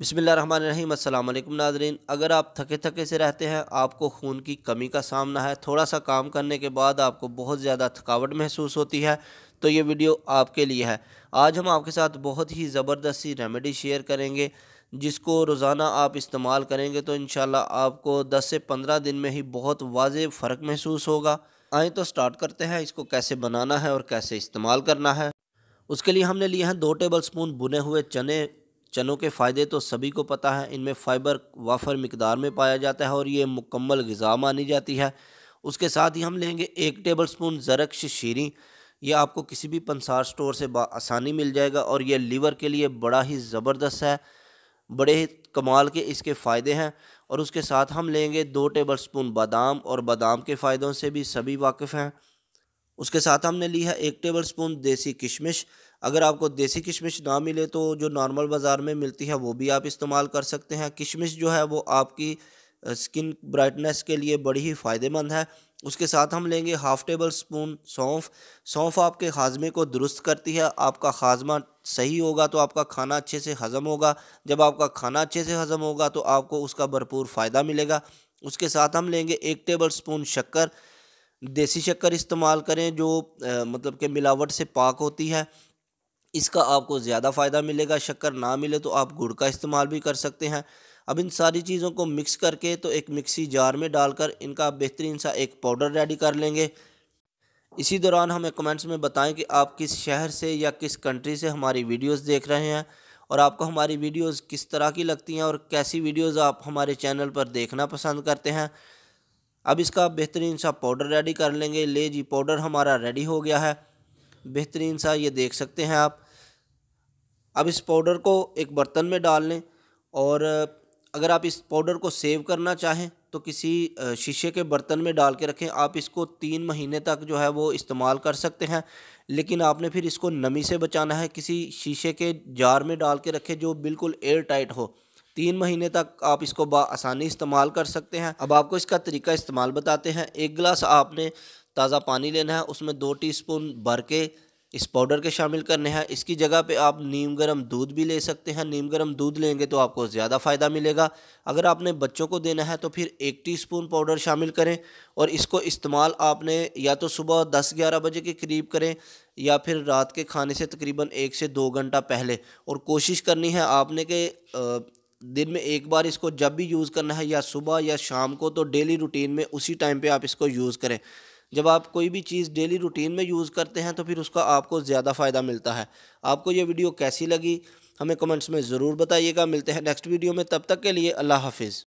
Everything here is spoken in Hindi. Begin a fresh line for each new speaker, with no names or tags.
बसमिलीम अल्लाम नाजरीन अगर आप थके थके से रहते हैं आपको खून की कमी का सामना है थोड़ा सा काम करने के बाद आपको बहुत ज़्यादा थकावट महसूस होती है तो ये वीडियो आपके लिए है आज हम आपके साथ बहुत ही ज़बरदस्त सी रेमेडी शेयर करेंगे जिसको रोज़ाना आप इस्तेमाल करेंगे तो इन आपको दस से पंद्रह दिन में ही बहुत वाज फ़र्क महसूस होगा आए तो स्टार्ट करते हैं इसको कैसे बनाना है और कैसे इस्तेमाल करना है उसके लिए हमने लिए हैं दो टेबल स्पून बुने हुए चने चनों के फ़ायदे तो सभी को पता है इनमें फ़ाइबर वाफर मकदार में पाया जाता है और ये मुकम्मल गज़ा मानी जाती है उसके साथ ही हम लेंगे एक टेबल स्पून ज़रक्श शीरी यह आपको किसी भी पंसार स्टोर से आसानी मिल जाएगा और यह लीवर के लिए बड़ा ही ज़बरदस्त है बड़े कमाल के इसके फ़ायदे हैं और उसके साथ हम लेंगे दो टेबल स्पून बादाम और बादाम के फ़ायदों से भी सभी वाकिफ़ हैं उसके साथ हमने ली है एक टेबल स्पून देसी किशमिश अगर आपको देसी किशमिश ना मिले तो जो नॉर्मल बाज़ार में मिलती है वो भी आप इस्तेमाल कर सकते हैं किशमिश जो है वो आपकी स्किन ब्राइटनेस के लिए बड़ी ही फ़ायदेमंद है उसके साथ हम लेंगे हाफ़ टेबल स्पून सौंफ सौंफ आपके हाजमे को दुरुस्त करती है आपका हाजमा सही होगा तो आपका खाना अच्छे से हज़म होगा जब आपका खाना अच्छे से हज़म होगा तो आपको उसका भरपूर फ़ायदा मिलेगा उसके साथ हम लेंगे एक टेबल स्पून शक्कर देसी शक्कर इस्तेमाल करें जो आ, मतलब कि मिलावट से पाक होती है इसका आपको ज़्यादा फ़ायदा मिलेगा शक्कर ना मिले तो आप गुड़ का इस्तेमाल भी कर सकते हैं अब इन सारी चीज़ों को मिक्स करके तो एक मिक्सी जार में डालकर इनका बेहतरीन सा एक पाउडर रेडी कर लेंगे इसी दौरान हमें कमेंट्स में बताएं कि आप किस शहर से या किस कंट्री से हमारी वीडियोस देख रहे हैं और आपको हमारी वीडियोस किस तरह की लगती हैं और कैसी वीडियोस आप हमारे चैनल पर देखना पसंद करते हैं अब इसका बेहतरीन सा पाउडर रेडी कर लेंगे ले जी पाउडर हमारा रेडी हो गया है बेहतरीन सा ये देख सकते हैं आप अब इस पाउडर को एक बर्तन में डाल लें और अगर आप इस पाउडर को सेव करना चाहें तो किसी शीशे के बर्तन में डाल के रखें आप इसको तीन महीने तक जो है वो इस्तेमाल कर सकते हैं लेकिन आपने फिर इसको नमी से बचाना है किसी शीशे के जार में डाल के रखें जो बिल्कुल एयर टाइट हो तीन महीने तक आप इसको आसानी इस्तेमाल कर सकते हैं अब आपको इसका तरीका इस्तेमाल बताते हैं एक गिलास आपने ताज़ा पानी लेना है उसमें दो टीस्पून भर के इस पाउडर के शामिल करने हैं इसकी जगह पे आप नीम गर्म दूध भी ले सकते हैं नीम गर्म दूध लेंगे तो आपको ज़्यादा फ़ायदा मिलेगा अगर आपने बच्चों को देना है तो फिर एक टीस्पून पाउडर शामिल करें और इसको इस्तेमाल आपने या तो सुबह दस ग्यारह बजे के करीब करें या फिर रात के खाने से तकरीबन एक से दो घंटा पहले और कोशिश करनी है आपने के दिन में एक बार इसको जब भी यूज़ करना है या सुबह या शाम को तो डेली रूटीन में उसी टाइम पर आप इसको यूज़ करें जब आप कोई भी चीज़ डेली रूटीन में यूज़ करते हैं तो फिर उसका आपको ज़्यादा फ़ायदा मिलता है आपको ये वीडियो कैसी लगी हमें कमेंट्स में ज़रूर बताइएगा मिलते हैं नेक्स्ट वीडियो में तब तक के लिए अल्लाह हाफिज़